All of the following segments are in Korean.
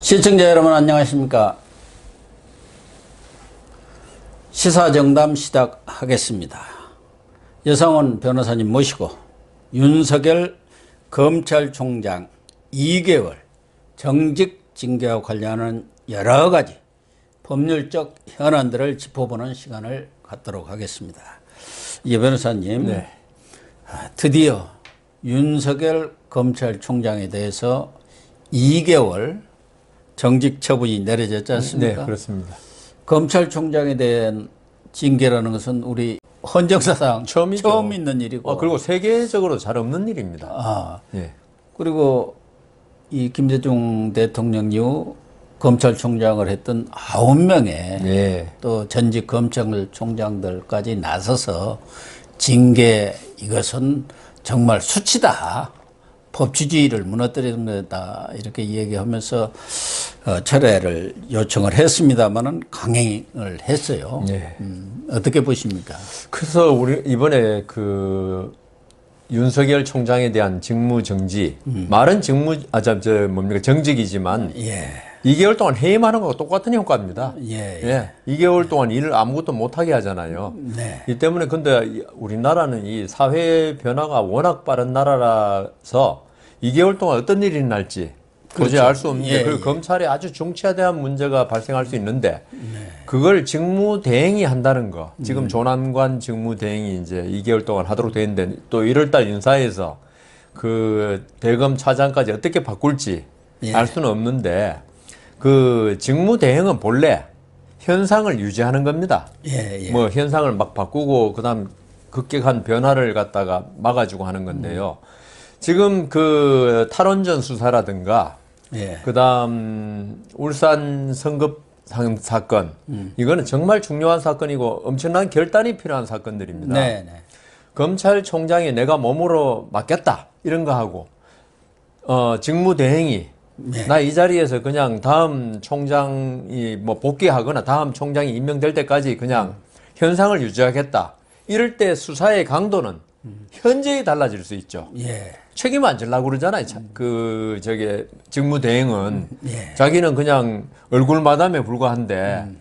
시청자 여러분 안녕하십니까 시사정담 시작하겠습니다 여성원 변호사님 모시고 윤석열 검찰총장 2개월 정직 징계와 관련한 여러가지 법률적 현안들을 짚어보는 시간을 갖도록 하겠습니다 이 변호사님 네. 아, 드디어 윤석열 검찰총장에 대해서 2개월 정직 처분이 내려졌지 네, 않습니까? 네, 그렇습니다. 검찰총장에 대한 징계라는 것은 우리 헌정사상 처음이죠. 처음 있는 일이고. 아, 그리고 세계적으로 잘 없는 일입니다. 아, 예. 그리고 이 김대중 대통령 이후 검찰총장을 했던 아홉 명의 예. 또 전직 검찰총장들까지 나서서 징계 이것은 정말 수치다. 법치주의를 무너뜨린다 이렇게 이야기하면서 어, 철회를 요청을 했습니다만은 강행을 했어요. 네. 음, 어떻게 보십니까? 그래서 우리 이번에 그 윤석열 총장에 대한 직무 정지 음. 말은 직무 아저 뭡니까 정직이지만 예. 2개월 동안 해임하는 거와 똑같은 효과입니다. 예, 예. 예. 2개월 동안 일을 아무것도 못하게 하잖아요. 네. 이 때문에 근데 우리나라는 이 사회 변화가 워낙 빠른 나라라서 2개월 동안 어떤 일이 날지 그렇죠. 도저히 알 수 없는데 예, 그 예. 검찰에 아주 중차대한 문제가 발생할 수 있는데 네. 그걸 직무대행이 한다는 거 지금 음. 조남관 직무대행이 이제 2개월 동안 하도록 돼 있는데 또 1월달 인사에서 그 대검 차장까지 어떻게 바꿀지 예. 알 수는 없는데 그 직무대행은 본래 현상을 유지하는 겁니다. 예, 예. 뭐 현상을 막 바꾸고 그다음 급격한 변화를 갖다가 막아주고 하는 건데요. 음. 지금 그 탈원전 수사라든가 예. 그다음 울산 성급 사건 음. 이거는 정말 중요한 사건이고 엄청난 결단이 필요한 사건들입니다. 네네. 네. 검찰총장이 내가 몸으로 맡겠다 이런 거 하고 어 직무대행이 네. 나이 자리에서 그냥 다음 총장이 뭐 복귀하거나 다음 총장이 임명될 때까지 그냥 음. 현상을 유지하겠다. 이럴 때 수사의 강도는 음. 현저히 달라질 수 있죠. 예. 책임 을안 질라고 그러잖아요. 그 저게 직무 대행은 음, 예. 자기는 그냥 얼굴 마담에 불과한데 음.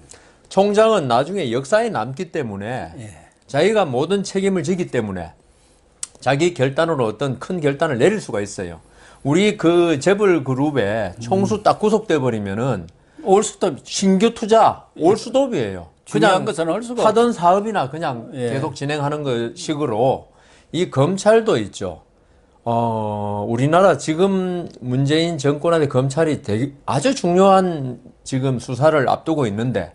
총장은 나중에 역사에 남기 때문에 예. 자기가 모든 책임을 지기 때문에 자기 결단으로 어떤 큰 결단을 내릴 수가 있어요. 우리 그 재벌 그룹에 총수 음. 딱 구속돼 버리면은 올수톱 신규 투자 올수톱이에요. 예. 그냥 하던 사업이나 그냥 예. 계속 진행하는 것 식으로 이 검찰도 있죠. 어, 우리나라 지금 문재인 정권한테 검찰이 되게 아주 중요한 지금 수사를 앞두고 있는데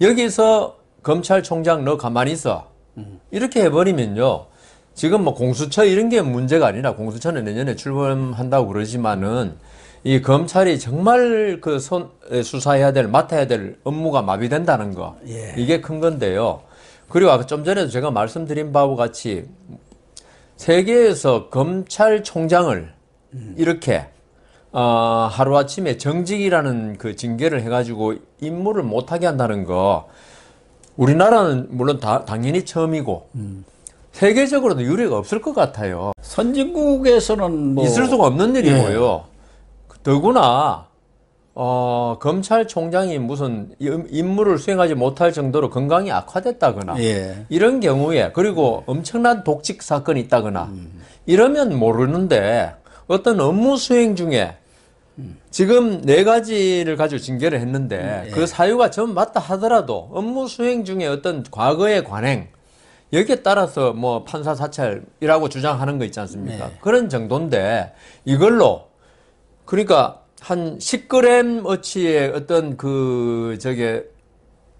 여기서 검찰총장 너 가만히 있어 음. 이렇게 해버리면요 지금 뭐 공수처 이런 게 문제가 아니라 공수처는 내년에 출범한다고 그러지만은 이 검찰이 정말 그 손, 수사해야 될 맡아야 될 업무가 마비된다는 거 예. 이게 큰 건데요 그리고 아까 좀 전에도 제가 말씀드린 바와 같이 세계에서 검찰총장을 이렇게 어, 하루아침에 정직이라는 그 징계를 해가지고 임무를 못하게 한다는 거 우리나라는 물론 다, 당연히 처음이고 음. 세계적으로도 유례가 없을 것 같아요. 선진국에서는 뭐 있을 수가 없는 일이고요. 예. 더구나 어, 검찰총장이 무슨 임무를 수행하지 못할 정도로 건강이 악화됐다거나 예. 이런 경우에 그리고 엄청난 독직 사건이 있다거나 음. 이러면 모르는데 어떤 업무 수행 중에 지금 네 가지를 가지고 징계를 했는데 예. 그 사유가 전 맞다 하더라도 업무 수행 중에 어떤 과거의 관행 여기에 따라서 뭐 판사 사찰이라고 주장하는 거 있지 않습니까? 예. 그런 정도인데 이걸로 그러니까 한 10g 어치의 어떤 그 저게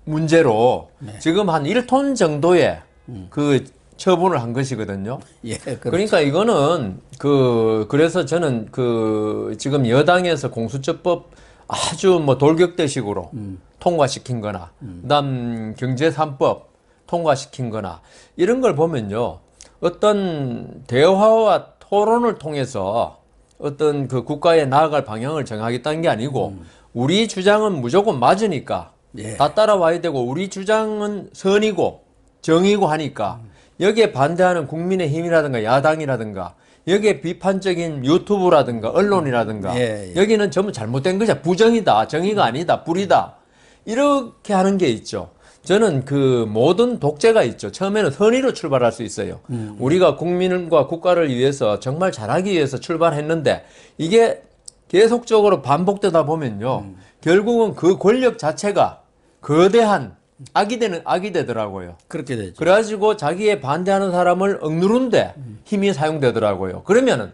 문제로 네. 지금 한 1톤 정도의 음. 그 처분을 한 것이거든요. 예, 그렇죠. 그러니까 이거는 그 그래서 저는 그 지금 여당에서 공수처법 아주 뭐 돌격대식으로 음. 통과시킨 거나 음. 그다음 경제 3법 통과시킨 거나 이런 걸 보면요. 어떤 대화와 토론을 통해서 어떤 그 국가에 나아갈 방향을 정하겠다는 게 아니고 음. 우리 주장은 무조건 맞으니까 예. 다 따라와야 되고 우리 주장은 선이고 정이고 하니까 음. 여기에 반대하는 국민의힘이라든가 야당이라든가 여기에 비판적인 유튜브라든가 음. 언론이라든가 예, 예. 여기는 전부 잘못된 것이야 부정이다 정의가 아니다 불이다 음. 이렇게 하는 게 있죠 저는 그 모든 독재가 있죠. 처음에는 선의로 출발할 수 있어요. 음. 우리가 국민과 국가를 위해서 정말 잘하기 위해서 출발했는데 이게 계속적으로 반복되다 보면요. 음. 결국은 그 권력 자체가 거대한 악이 되는 악이 되더라고요. 그렇게 되죠. 그래가지고 자기에 반대하는 사람을 억누른데 음. 힘이 사용되더라고요. 그러면은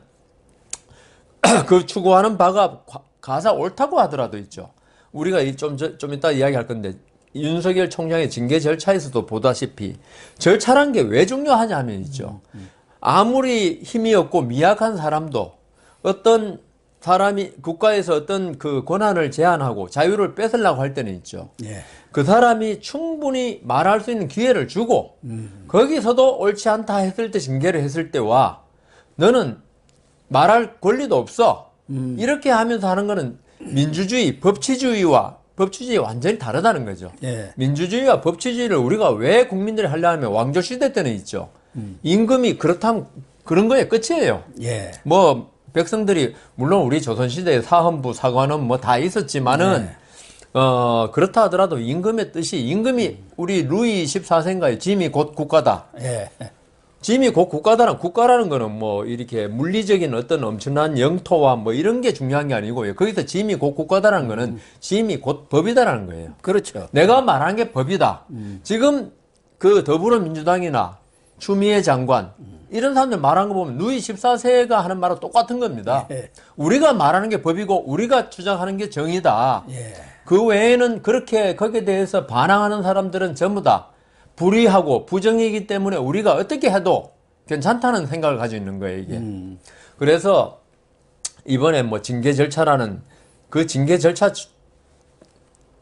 그 추구하는 바가 가사 옳다고 하더라도 있죠. 우리가 좀좀 좀 이따 이야기할 건데 윤석열 총장의 징계 절차에서도 보다시피 절차란 게 왜 중요하냐 하면 있죠. 음, 음. 아무리 힘이 없고 미약한 사람도 어떤 사람이 국가에서 어떤 그 권한을 제한하고 자유를 뺏으려고 할 때는 있죠. 예. 그 사람이 충분히 말할 수 있는 기회를 주고 음. 거기서도 옳지 않다 했을 때 징계를 했을 때와 너는 말할 권리도 없어. 음. 이렇게 하면서 하는 거는 민주주의, 법치주의와 법치주의 완전히 다르다는 거죠. 예. 민주주의와 법치주의를 우리가 왜 국민들이 하려 하면 왕조 시대 때는 있죠. 음. 임금이 그렇다면 그런 거에 끝이에요. 예. 뭐 백성들이 물론 우리 조선 시대에 사헌부, 사관원 뭐다 있었지만은 예. 어 그렇다 하더라도 임금의 뜻이 임금이 우리 루이 14세인가요? 짐이 곧 국가다. 예. 짐이 곧 국가다는 국가라는 거는 뭐 이렇게 물리적인 어떤 엄청난 영토와 뭐 이런 게 중요한 게 아니고요. 거기서 짐이 곧 국가다라는 거는 음. 짐이 곧 법이다라는 거예요. 그렇죠. 내가 말한 게 법이다. 음. 지금 그 더불어민주당이나 추미애 장관 음. 이런 사람들 말한 거 보면 누이 14세가 하는 말은 똑같은 겁니다. 예. 우리가 말하는 게 법이고 우리가 주장하는 게 정의다. 예. 그 외에는 그렇게 거기에 대해서 반항하는 사람들은 전부 다 불의하고 부정이기 때문에 우리가 어떻게 해도 괜찮다는 생각을 가지고 있는 거예요 이게 음. 그래서 이번에 뭐 징계 절차라는 그 징계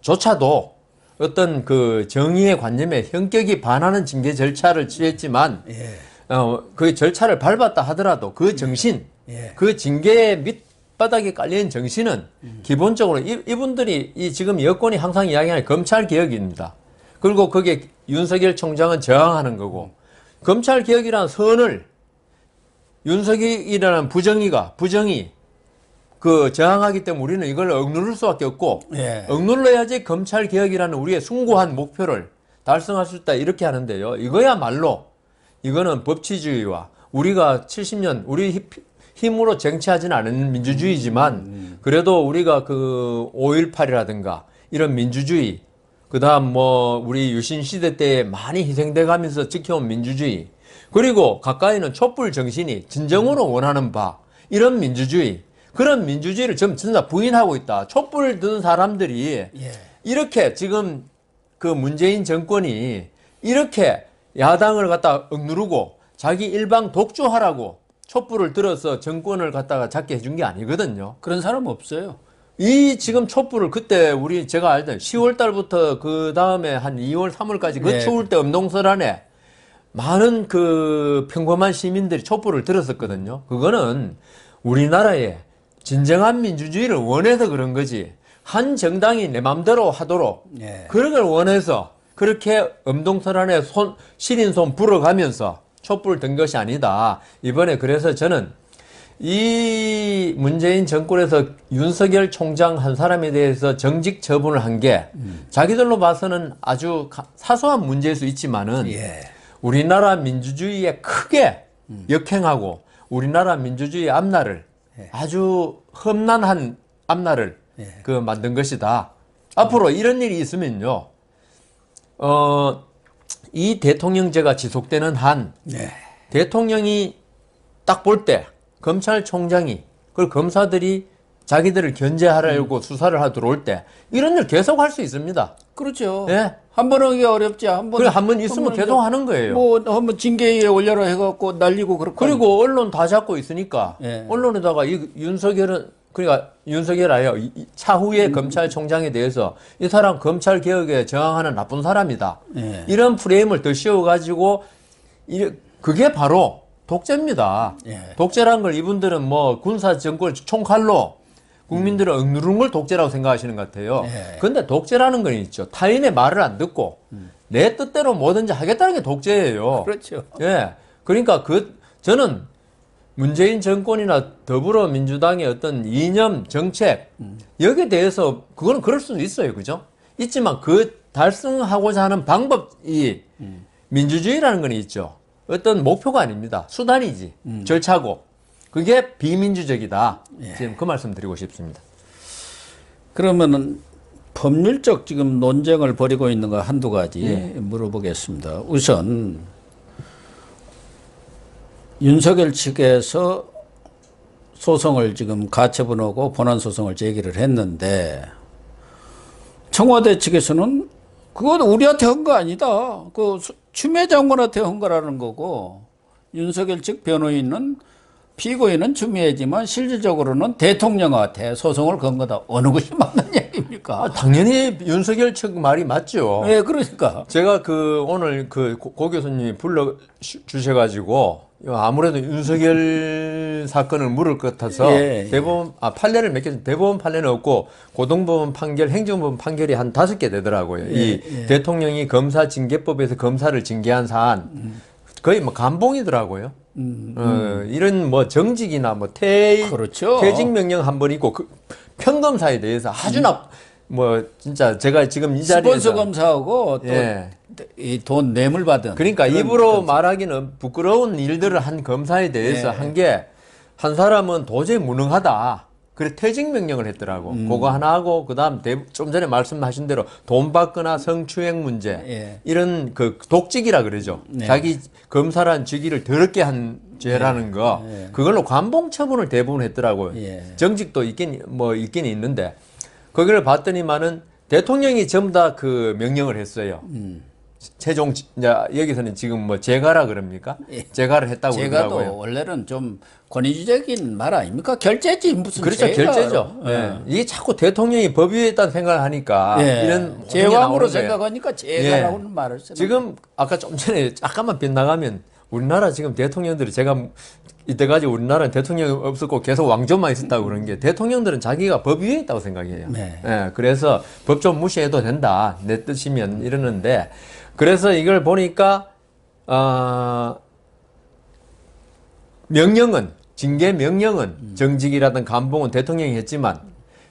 절차조차도 어떤 그 정의의 관념에 현격히 반하는 징계 절차를 취했지만 예. 어, 그 절차를 밟았다 하더라도 그 예. 정신 예. 그 징계의 밑바닥에 깔린 정신은 음. 기본적으로 이, 분들이이 지금 여권이 항상 이야기하는 검찰 개혁입니다. 그리고 그게 윤석열 총장은 저항하는 거고 검찰 개혁이란 선을 윤석열이라는 부정의가 부정이 그 저항하기 때문에 우리는 이걸 억누를 수밖에 없고 예. 억눌러야지 검찰 개혁이라는 우리의 숭고한 목표를 달성할 수 있다 이렇게 하는데요. 이거야말로 이거는 법치주의와 우리가 70년 우리 힘으로 쟁취하진 않은 민주주의지만 음, 음, 음. 그래도 우리가 그 5.18이라든가 이런 민주주의 그 다음 뭐 우리 유신 시대 때 많이 희생돼 가면서 지켜온 민주주의 그리고 가까이는 촛불 정신이 진정으로 원하는 바 이런 민주주의 그런 민주주의를 좀 진짜 부인하고 있다. 촛불 든 사람들이 예. 이렇게 지금 그 문재인 정권이 이렇게 야당을 갖다 억누르고 자기 일방 독주하라고 촛불을 들어서 정권을 갖다가 잡게 해준 게 아니거든요. 그런 사람 없어요. 이 지금 촛불을 그때 우리 제가 알던 10월 달부터 그 다음에 한 2월 3월까지 그 네. 추울 때음동설 안에 많은 그 평범한 시민들이 촛불을 들었었거든요. 그거는 우리나라의 진정한 민주주의를 원해서 그런 거지. 한 정당이 내 맘대로 하도록 네. 그런 걸 원해서 그렇게 음동설 안에 손 시린 손 불어가면서 촛불 든 것이 아니다. 이번에 그래서 저는 이 문재인 정권에서 윤석열 총장 한 사람에 대해서 정직 처분을 한 게 자기들로 봐서는 아주 사소한 문제일 수 있지만은 예. 우리나라 민주주의에 크게 역행하고 우리나라 민주주의 앞날을 예. 아주 험난한 앞날을 예. 그 만든 것이다. 앞으로 이런 일이 있으면요. 어, 이 대통령제가 지속되는 한 네. 대통령이 딱 볼때 검찰총장이 그걸 검사들이 자기들을 견제하려고 음. 수사를 하 들어올 때 이런 일 계속 할 수 있습니다. 그렇죠. 예. 한 번은 이 어렵지. 한 번. 그래, 한번 있으면 계속 하는 거예요. 뭐, 한 번징계에 올려라 해갖고 날리고 그렇고. 그리고 언론 다 잡고 있으니까. 예. 언론에다가 이 윤석열은, 그러니까 윤석열 아니 차후에 음. 검찰총장에 대해서 이 사람 검찰개혁에 저항하는 나쁜 사람이다. 예. 이런 프레임을 더 씌워가지고, 그게 바로 독재입니다. 예. 독재란 걸 이분들은 뭐 군사 정권 총칼로 국민들을 음. 억누르는 걸 독재라고 생각하시는 것 같아요. 예. 그런데 독재라는 건 있죠. 타인의 말을 안 듣고 음. 내 뜻대로 뭐든지 하겠다는 게 독재예요. 그렇죠. 예. 그러니까 그 저는 문재인 정권이나 더불어민주당의 어떤 이념 정책 음. 여기에 대해서 그거는 그럴 수는 있어요. 그죠? 있지만 그 달성하고자 하는 방법이 음. 민주주의라는 건 있죠. 어떤 목표가 아닙니다. 수단이지 음. 절차고 그게 비민주적이다. 예. 지금 그 말씀 드리고 싶습니다. 그러면은 법률적 지금 논쟁을 벌이고 있는 거 한두 가지 예. 물어보겠습니다. 우선 윤석열 측에서 소송을 지금 가처분하고 본안 소송을 제기를 했는데 청와대 측에서는 그건 우리한테 한 거 아니다. 그 추미애 장관한테 한 거라는 거고 윤석열 측 변호인은 피고인은 중요하지만 실질적으로는 대통령한테 소송을 건 거다. 어느 것이 맞는 얘기입니까? 아, 당연히 윤석열 측 말이 맞죠. 예, 네, 그러니까. 제가 그 오늘 그 고 교수님이 불러 주셔가지고 아무래도 윤석열 사건을 물을 것 같아서 예, 예. 대법원 아 판례를 맺겠 대법원 판례는 없고 고등법원 판결, 행정법원 판결이 한 다섯 개 되더라고요. 예, 이 예. 대통령이 검사 징계법에서 검사를 징계한 사안 음. 거의 뭐 감봉이더라고요. 음, 음. 어, 이런 뭐 정직이나 뭐 퇴, 그렇죠. 퇴직 명령 한 번 있고 그 평검사에 대해서 아주 나, 뭐 진짜 제가 지금 이 자리에서 스폰서 검사하고 또 예. 이돈 뇌물 받은 그러니까 입으로 검사. 말하기는 부끄러운 일들을 한 검사에 대해서 예. 네. 한게 한 사람은 도저히 무능하다. 그래 퇴직 명령을 했더라고. 음. 그거 하나 하고 그다음 좀 전에 말씀하신 대로 돈 받거나 성추행 문제 예. 이런 그 독직이라 그러죠. 네. 자기 검사란 직위를 더럽게 한 죄라는 예. 거 예. 그걸로 관봉 처분을 대부분 했더라고요. 예. 정직도 있긴 뭐 있긴 있는데 그걸 봤더니만은 대통령이 전부 다 그 명령을 했어요. 음. 최종 이제 여기서는 지금 뭐재가라 그럽니까? 예. 재가를 했다고 제가도 그러더라고요. 원래는 좀 권위주적인 말 아닙니까? 결제지 무슨 그렇죠 제가 결제죠. 예. 예. 이게 자꾸 대통령이 법위에다는 생각을 하니까 예. 이런 제왕으로 생각하니까 제가라고는 예. 말을 쓰는 지금 아까 좀 전에 잠깐만 빗나가면 우리나라 지금 대통령들이 제가 이때까지 우리나라는 대통령 없었고 계속 왕조만 있었다고 그런 게 대통령들은 자기가 법 위에 있다고 생각해요. 네. 예, 그래서 법 좀 무시해도 된다. 내 뜻이면 이러는데 그래서 이걸 보니까 어, 명령은 징계 명령은 정직이라든 간봉은 대통령이 했지만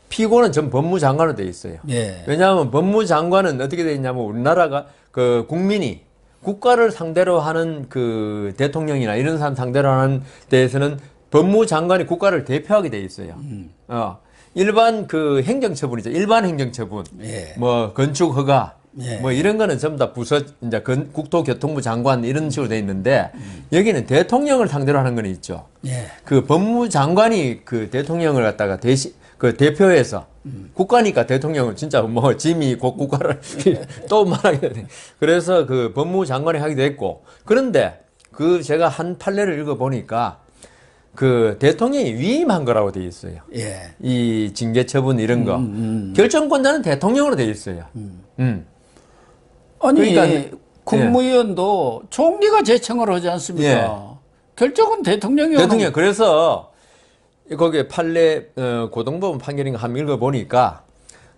피고는 전 법무장관으로 돼 있어요. 예. 왜냐하면 법무장관은 어떻게 돼 있냐면 우리나라가 그 국민이 국가를 상대로 하는 그 대통령이나 이런 사람 상대로 하는 데에서는 법무장관이 국가를 대표하게 돼 있어요. 음. 어. 일반 그 행정처분이죠. 일반 행정처분. 예. 뭐 건축허가 예. 뭐 이런 거는 전부 다 부서 이제 국토교통부 장관 이런 식으로 돼 있는데 음. 여기는 대통령을 상대로 하는 건 있죠. 예. 그 법무장관이 그 대통령을 갖다가 대시 그 대표해서 음. 국가니까 대통령은 진짜 뭐 짐이 곧 국가를 예. 또 말하게 돼. 그래서 그 법무장관이 하기도 했고 그런데 그 제가 한 판례를 읽어 보니까 그 대통령이 위임한 거라고 돼 있어요. 예. 이 징계 처분 이런 거 음, 음, 음, 결정권자는 대통령으로 돼 있어요. 음. 음. 아니 그러니까, 국무위원도 예. 총리가 제청을 하지 않습니까? 예. 결정은 대통령이 대통령 그래서 거기에 판례 어, 고등법원 판결인가 한번 읽어보니까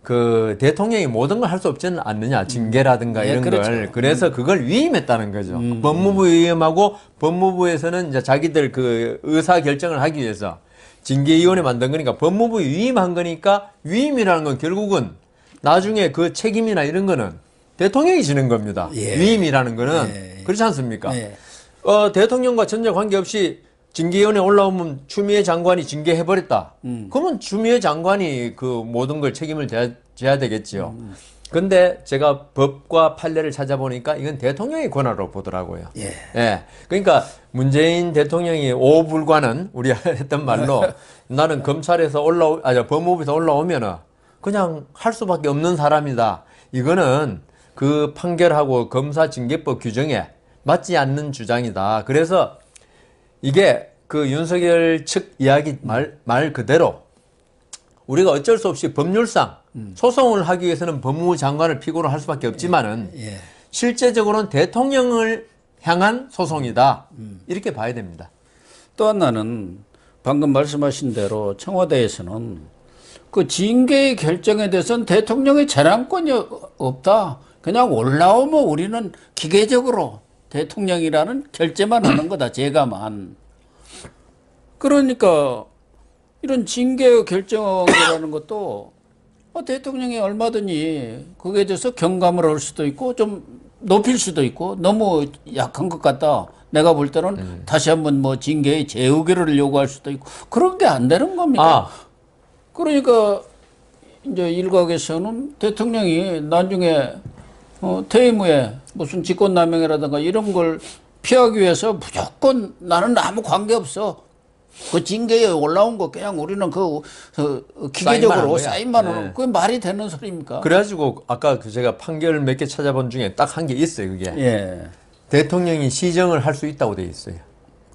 그 대통령이 모든 걸 할 수 없지는 않느냐 음. 징계라든가 음. 이런 예, 그렇죠. 걸 그래서 음. 그걸 위임했다는 거죠 음. 법무부 위임하고 법무부에서는 이제 자기들 그 의사 결정을 하기 위해서 징계위원회 만든 거니까 법무부 위임한 거니까 위임이라는 건 결국은 나중에 그 책임이나 이런 거는 대통령이 지는 겁니다. 예. 위임이라는 거는 예. 그렇지 않습니까? 예. 어, 대통령과 전혀 관계없이 징계위원회 올라오면 추미애 장관이 징계해버렸다. 음. 그러면 추미애 장관이 그 모든 걸 책임을 져야, 져야 되겠지요. 음. 음. 근데 제가 법과 판례를 찾아보니까 이건 대통령의 권한으로 보더라고요. 예. 예. 그러니까 문재인 대통령이 오불과는 우리 했던 말로 나는 검찰에서 올라오, 아니, 법무부에서 올라오면은 그냥 할 수밖에 없는 사람이다. 이거는 그 판결하고 검사 징계법 규정에 맞지 않는 주장이다. 그래서 이게 그 윤석열 측 이야기 말, 말 그대로 우리가 어쩔 수 없이 법률상 음. 소송을 하기 위해서는 법무부 장관을 피고로 할 수밖에 없지만은 예, 예. 실제적으로는 대통령을 향한 소송이다 음. 이렇게 봐야 됩니다. 또 하나는 방금 말씀하신 대로 청와대에서는 그 징계의 결정에 대해서는 대통령의 재량권이 없다. 그냥 올라오면 우리는 기계적으로 대통령이라는 결제만 하는 거다. 제가만. 그러니까 이런 징계 결정이라는 것도 뭐 대통령이 얼마든지 거기에 대해서 경감을 할 수도 있고 좀 높일 수도 있고 너무 약한 것 같다. 내가 볼 때는 음. 다시 한번 뭐 징계의 재우기를 요구할 수도 있고 그런 게 안 되는 겁니다. 아. 그러니까 이제 일각에서는 대통령이 나중에 어, 퇴임 후에 무슨 직권남용이라든가 이런 걸 피하기 위해서 무조건 나는 아무 관계없어. 그 징계에 올라온 거 그냥 우리는 그, 그, 그 기계적으로 사인만 하는 네. 그게 말이 되는 소리입니까? 그래가지고 아까 그 제가 판결 몇 개 찾아본 중에 딱 한 게 있어요 그게 예. 대통령이 시정을 할 수 있다고 돼 있어요.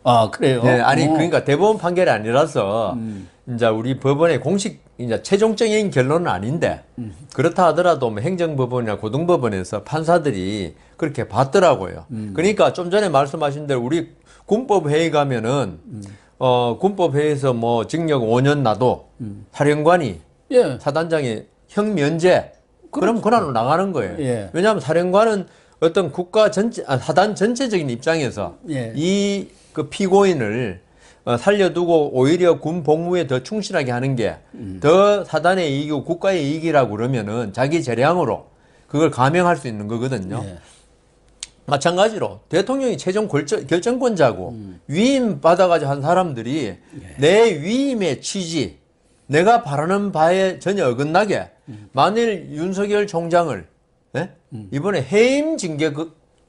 아 그래요? 네, 아니 어. 그러니까 대법원 판결이 아니라서 음. 이제 우리 법원의 공식 이제 최종적인 결론은 아닌데 음. 그렇다 하더라도 뭐 행정법원이나 고등법원에서 판사들이 그렇게 봤더라고요. 음. 그러니까 좀 전에 말씀하신 대로 우리 군법회의 가면은 음. 어, 군법회의에서 뭐 징역 5년 나도 음. 사령관이 예. 사단장이 형면제 그럼 그날로 그렇죠. 나가는 거예요. 예. 왜냐하면 사령관은 어떤 국가 전체 아, 사단 전체적인 입장에서 예. 이그 피고인을 어, 살려두고 오히려 군 복무에 더 충실하게 하는 게 더 사단의 이익이고 국가의 이익이라고 그러면은 자기 재량으로 그걸 감행할 수 있는 거거든요. 예. 마찬가지로 대통령이 최종 결정, 권자고 음. 위임 받아가지고 한 사람들이 예. 내 위임의 취지, 내가 바라는 바에 전혀 어긋나게 음. 만일 윤석열 총장을 네? 이번에 해임 징계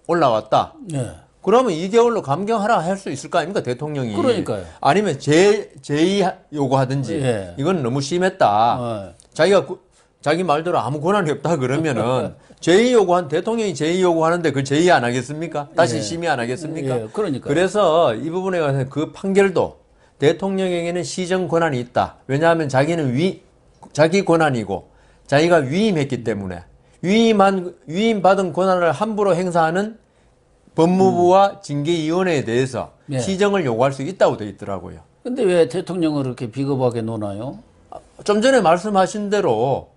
올라왔다. 예. 그러면 2개월로 감경하라 할 수 있을 거 아닙니까 대통령이. 그러니까요. 아니면 제 제의 요구하든지 예. 이건 너무 심했다. 어, 예. 자기가 구, 자기 말대로 아무 권한이 없다 그러면은 제의 요구한 대통령이 제의 요구하는데 그 제의 안 하겠습니까? 다시 예. 심의 안 하겠습니까? 그러니까. 그래서 이 부분에 관해서 그 판결도 대통령에게는 시정 권한이 있다. 왜냐하면 자기는 위 자기 권한이고 자기가 위임했기 때문에 위임한 위임받은 권한을 함부로 행사하는 법무부와 음. 징계위원회에 대해서 예. 시정을 요구할 수 있다고 되어 있더라고요. 근데 왜 대통령을 이렇게 비겁하게 노나요? 좀 전에 말씀하신 대로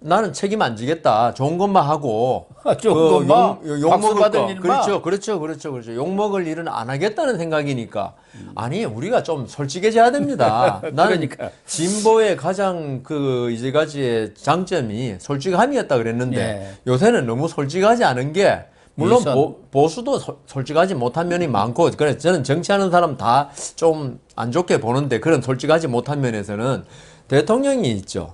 나는 책임 안 지겠다. 좋은 것만 하고 아, 좋은 그 것만? 욕, 욕 박수 먹을 받은 일만? 그렇죠, 그렇죠, 그렇죠, 그렇죠. 욕 먹을 일은 안 하겠다는 생각이니까 아니 우리가 좀 솔직해져야 됩니다. 그러니까. 나는 그러니까. 진보의 가장 그 이제까지의 장점이 솔직함이었다 그랬는데 예. 요새는 너무 솔직하지 않은 게 물론 보, 수도 솔직하지 못한 면이 많고 그래 저는 정치하는 사람 다 좀 안 좋게 보는데 그런 솔직하지 못한 면에서는 대통령이 있죠.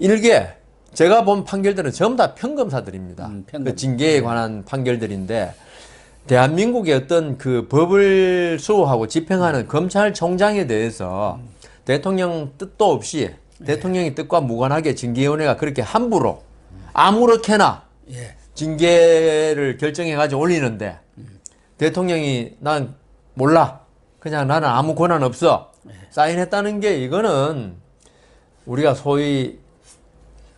일개 제가 본 판결들은 전부 다 평검사들입니다. 음, 그 평검. 그 징계에 네. 관한 판결들인데 대한민국의 어떤 그 법을 수호하고 집행하는 음. 검찰총장에 대해서 음. 대통령 뜻도 없이 네. 대통령의 뜻과 무관하게 징계위원회가 그렇게 함부로 아무렇게나 예. 징계를 결정해가지고 올리는데 대통령이 난 몰라. 그냥 나는 아무 권한 없어. 사인했다는 게 이거는 우리가 소위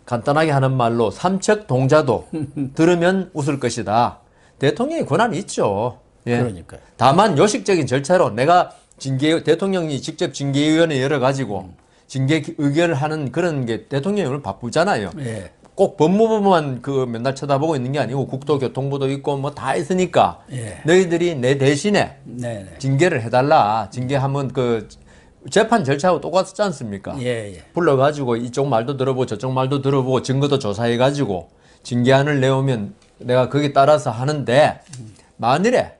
간단하게 하는 말로 삼척 동자도 들으면 웃을 것이다. 대통령이 권한이 있죠. 예. 그러니까. 다만 요식적인 절차로 내가 징계 대통령이 직접 징계위원회 열어 가지고 음. 징계 의결을 하는 그런 게 대통령이 오늘 바쁘잖아요. 예. 꼭 법무부만 그 맨날 쳐다보고 있는 게 아니고 국토교통부도 있고 뭐 다 있으니까 예. 너희들이 내 대신에 네네. 네. 징계를 해달라. 징계하면 그 재판 절차하고 똑같지 않습니까? 예, 예. 불러가지고 이쪽 말도 들어보고 저쪽 말도 들어보고 증거도 조사해가지고 징계안을 내오면 내가 거기 따라서 하는데 만일에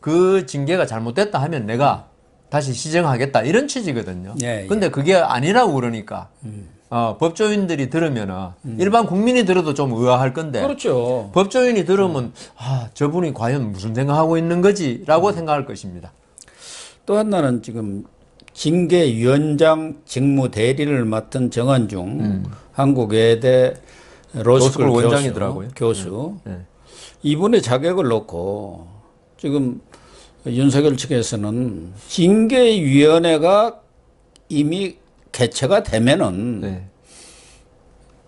그 징계가 잘못됐다 하면 내가 다시 시정하겠다 이런 취지거든요. 예, 예. 근데 그게 아니라고 그러니까 음. 어, 법조인들이 들으면 음. 일반 국민이 들어도 좀 의아할 건데 그렇죠. 법조인이 들으면 아 저분이 과연 무슨 생각하고 있는 거지라고 음. 생각할 것입니다. 또 하나는 지금 징계위원장 직무대리를 맡은 정한중 음. 한국외대 로스쿨 교수, 원장이더라고요. 교수 네. 네. 이분의 자격을 놓고 지금 윤석열 측에서는 징계위원회가 이미 개체가 되면은 네.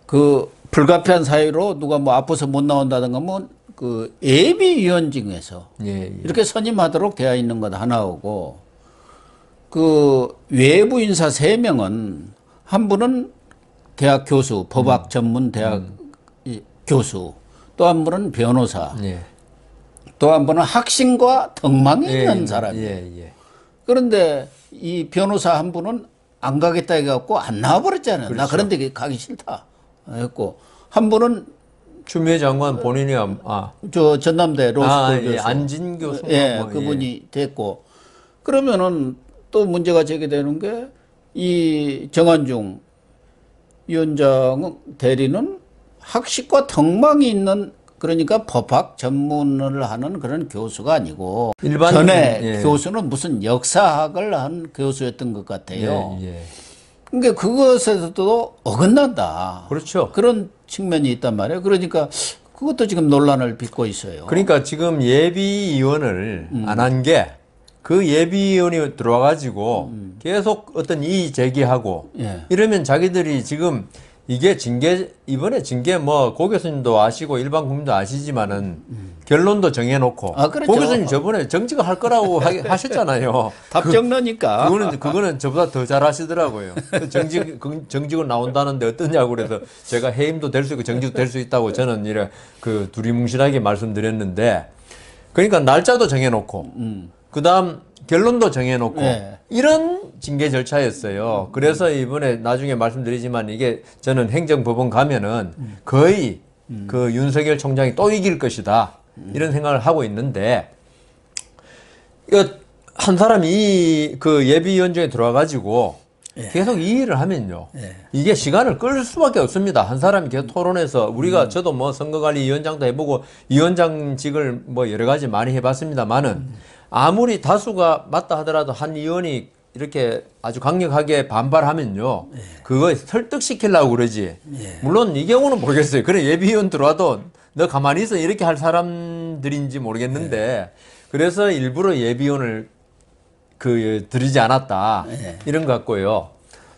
그 불가피한 사유로 누가 뭐 아파서 못 나온다든가 뭐그 예비위원직에서 예, 예. 이렇게 선임하도록 되어 있는 것 하나고 그 외부 인사 세 명은 한 분은 대학 교수 법학 음. 전문 대학 음. 교수 또 한 분은 변호사 예. 또한 분은 학신과 덕망이 예, 있는 예, 사람이에요. 예, 그런데 이 변호사 한 분은 안 가겠다 해갖고 안 나와버렸잖아요. 그렇죠. 나 그런데 가기 싫다 했고 한 분은 추미 장관 본인이 아. 저 전남대 아, 예, 로스쿨 아, 교수 안진 교수 예 뭐, 예. 그분이 됐고 그러면은 또 문제가 제기되는 게 이 정한중 위원장 대리는 학식과 덕망이 있는 그러니까 법학 전문을 하는 그런 교수가 아니고 일반, 전에 예. 교수는 무슨 역사학을 한 교수였던 것 같아요. 예, 예. 그러니까 그것에서도 어긋난다. 그렇죠. 그런 측면이 있단 말이에요. 그러니까 그것도 지금 논란을 빚고 있어요. 그러니까 지금 예비위원을 음. 안한 게 그 예비위원이 들어와가지고 음. 계속 어떤 이의 제기하고 예. 이러면 자기들이 지금 이게 징계 이번에 징계 뭐 고 교수님도 아시고 일반 국민도 아시지만은 음. 결론도 정해놓고 아, 그렇죠. 고 교수님 저번에 정직을할 거라고 하, 셨잖아요 답정너니까 그, 거는 그거는 저보다 더 잘하시더라고요. 그 정직 그 정직은 나온다는데 어떠냐고 그래서 제가 해임도 될 수 있고 정직도 될 수 있다고 저는 이래 그 두리뭉실하게 말씀드렸는데 그러니까 날짜도 정해놓고 음. 그다음 결론도 정해놓고 네. 이런 징계 절차였어요. 그래서 이번에 나중에 말씀드리지만 이게 저는 행정법원 가면은 거의 그 윤석열 총장이 또 이길 것이다. 이런 생각을 하고 있는데 한 사람이 그 예비위원장에 들어와가지고 예. 계속 이의를 하면요. 예. 이게 시간을 끌 수밖에 없습니다. 한 사람이 계속 토론해서 우리가 음. 저도 뭐 선거관리위원장도 해보고 위원장직을 뭐 여러 가지 많이 해봤습니다만은 음. 아무리 다수가 맞다 하더라도 한 의원이 이렇게 아주 강력하게 반발하면요. 예. 그거 설득시키려고 그러지. 예. 물론 이 경우는 모르겠어요. 그래 예비위원 들어와도 너 가만히 있어 이렇게 할 사람들인지 모르겠는데 예. 그래서 일부러 예비위원을 그 들이지 않았다 예. 이런 것 같고요.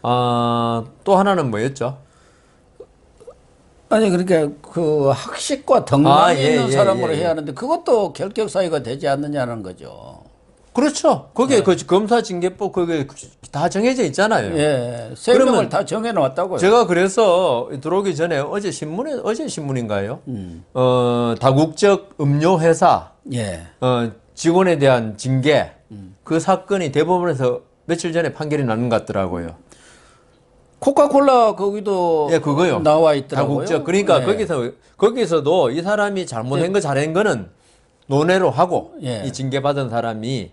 어, 또 하나는 뭐였죠? 아니 그러니까 그 학식과 덩달아 아, 예, 있는 예, 예 사람으로 예, 해야 하는데 그것도 결격 사유가 되지 않느냐는 거죠. 그렇죠. 거기에 네. 그 검사 징계법 거기다 정해져 있잖아요. 예. 세 명을 다 정해 놓다고요 제가 그래서 들어오기 전에 어제 신문에 어제 신문인가요? 음. 어, 다국적 음료 회사 예. 어, 직원에 대한 징계 음. 그 사건이 대법원에서 며칠 전에 판결이 나는 것 같더라고요. 코카콜라 거기도 예, 그거요. 나와 있더라고요. 다국적. 그러니까 예. 거기서 거기서도 이 사람이 잘못한 예. 거 잘한 거는 논외로 하고 예. 이 징계 받은 사람이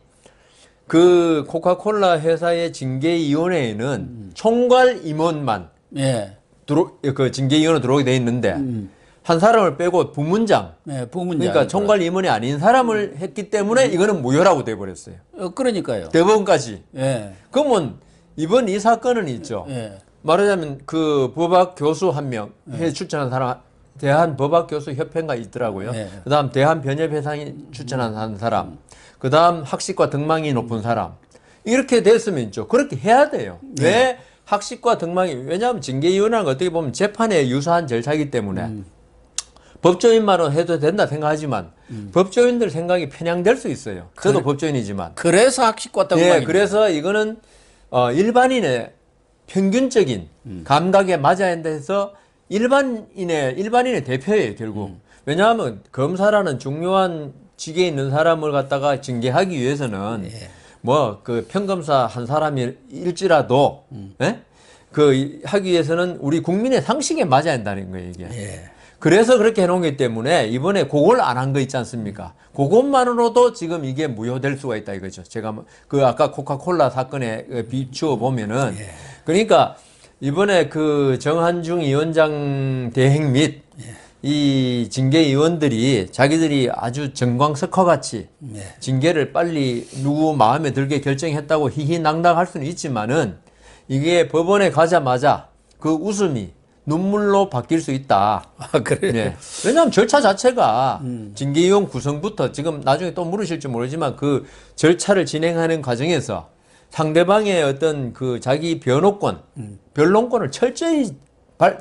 그 코카콜라 회사의 징계위원회에는 음. 총괄 임원만 예. 들어 그 징계위원회 들어오게 돼 있는데 음. 한 사람을 빼고 부문장, 예, 부문장 그러니까 총괄 임원이 아닌 사람을 음. 했기 때문에 음. 이거는 무효라고 돼 버렸어요. 어, 그러니까요. 대법원까지. 예. 그러면 이번 이 사건은 있죠. 예. 말하자면 그 법학 교수 한 명, 예. 추천한 사람 대한 법학 교수 협회가 있더라고요. 예. 그다음 대한 변협회상이 추천한 한 음. 사람. 음. 그 다음 학식과 등망이 높은 사람. 이렇게 됐으면 있죠. 그렇게 해야 돼요. 네. 왜 학식과 등망이, 왜냐하면 징계위원회는 어떻게 보면 재판에 유사한 절차이기 때문에 음. 법조인만은 해도 된다 생각하지만 음. 법조인들 생각이 편향될 수 있어요. 저도 그래, 법조인이지만. 그래서 학식과 예, 등망이. 네, 그래서 이거는 어, 일반인의 평균적인 음. 감각에 맞아야 한다 해서 일반인의 일반인의 대표예요 결국. 음. 왜냐하면 검사라는 중요한 직에 있는 사람을 갖다가 징계하기 위해서는 예. 뭐그 평검사 한 사람일지라도 음. 예? 그 하기 위해서는 우리 국민의 상식에 맞아야 한다는 거예요 이게. 예. 그래서 그렇게 해놓은 게 때문에 이번에 그걸 안 한 거 있지 않습니까? 그것만으로도 지금 이게 무효될 수가 있다 이거죠. 제가 뭐 그 아까 코카콜라 사건에 그 비추어 보면은 예. 그러니까 이번에 그 정한중 위원장 대행 및 예. 이 징계위원들이 자기들이 아주 정광석화같이 네. 징계를 빨리 누구 마음에 들게 결정했다고 희희낙낙할 수는 있지만은 이게 법원에 가자마자 그 웃음이 눈물로 바뀔 수 있다. 아, 그래요? 네. 왜냐하면 절차 자체가 음. 징계위원 구성부터 지금 나중에 또 물으실지 모르지만 그 절차를 진행하는 과정에서 상대방의 어떤 그 자기 변호권, 음. 변론권을 철저히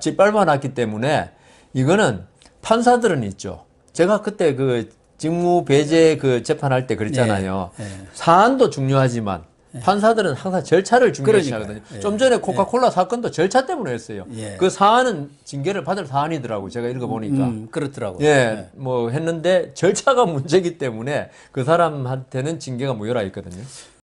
짓밟아놨기 때문에 이거는 판사들은 있죠. 제가 그때 그 직무 배제 그 재판할 때 그랬잖아요. 예, 예. 사안도 중요하지만 예. 판사들은 항상 절차를 중요시 하거든요. 예, 좀 전에 코카콜라 예. 사건도 절차 때문에 했어요. 예. 그 사안은 징계를 받을 사안이더라고요. 제가 읽어보니까. 음, 그렇더라고요. 예. 뭐 했는데 절차가 문제기 때문에 그 사람한테는 징계가 무효라 했거든요.